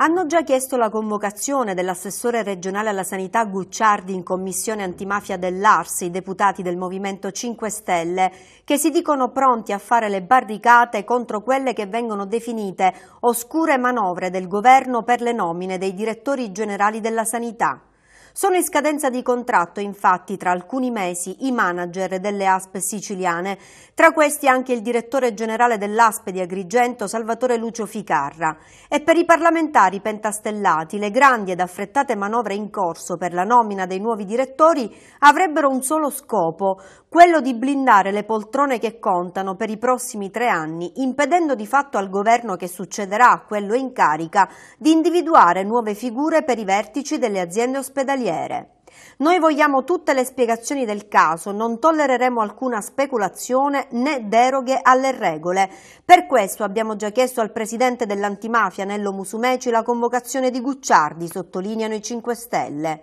Hanno già chiesto la convocazione dell'assessore regionale alla sanità Gucciardi in commissione antimafia dell'Arsi, i deputati del Movimento 5 Stelle, che si dicono pronti a fare le barricate contro quelle che vengono definite oscure manovre del governo per le nomine dei direttori generali della sanità. Sono in scadenza di contratto infatti tra alcuni mesi i manager delle ASP siciliane, tra questi anche il direttore generale dell'ASP di Agrigento Salvatore Lucio Ficarra. E per i parlamentari pentastellati le grandi ed affrettate manovre in corso per la nomina dei nuovi direttori avrebbero un solo scopo, quello di blindare le poltrone che contano per i prossimi tre anni, impedendo di fatto al governo che succederà a quello in carica di individuare nuove figure per i vertici delle aziende ospedaliere barriere. Noi vogliamo tutte le spiegazioni del caso, non tollereremo alcuna speculazione né deroghe alle regole. Per questo abbiamo già chiesto al presidente dell'antimafia Nello Musumeci la convocazione di Gucciardi, sottolineano i 5 Stelle.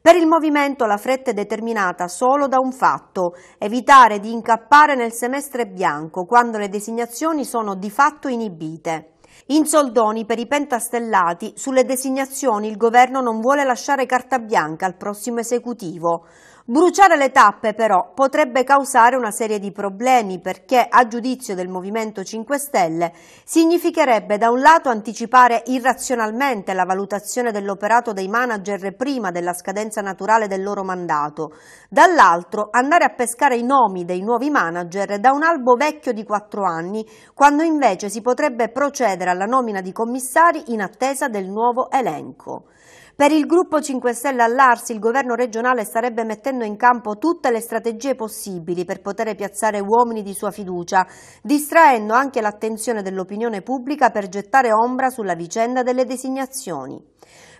Per il movimento la fretta è determinata solo da un fatto, evitare di incappare nel semestre bianco quando le designazioni sono di fatto inibite. In soldoni per i pentastellati, sulle designazioni il governo non vuole lasciare carta bianca al prossimo esecutivo. Bruciare le tappe però potrebbe causare una serie di problemi perché a giudizio del Movimento 5 Stelle significherebbe da un lato anticipare irrazionalmente la valutazione dell'operato dei manager prima della scadenza naturale del loro mandato, dall'altro andare a pescare i nomi dei nuovi manager da un albo vecchio di quattro anni quando invece si potrebbe procedere alla la nomina di commissari in attesa del nuovo elenco. Per il gruppo 5 Stelle all'Arsi il governo regionale starebbe mettendo in campo tutte le strategie possibili per poter piazzare uomini di sua fiducia, distraendo anche l'attenzione dell'opinione pubblica per gettare ombra sulla vicenda delle designazioni.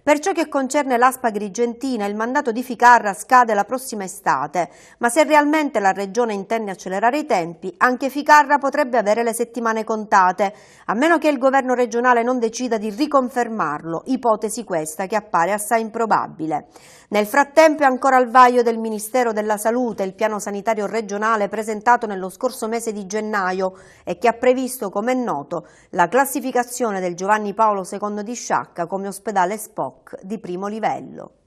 Per ciò che concerne l'Aspa Grigentina, il mandato di Ficarra scade la prossima estate, ma se realmente la Regione intende accelerare i tempi, anche Ficarra potrebbe avere le settimane contate, a meno che il governo regionale non decida di riconfermarlo, ipotesi questa che appare assai improbabile. Nel frattempo è ancora al vaglio del Ministero della Salute il piano sanitario regionale presentato nello scorso mese di gennaio e che ha previsto, come è noto, la classificazione del Giovanni Paolo II di Sciacca come ospedale sposo shock di primo livello.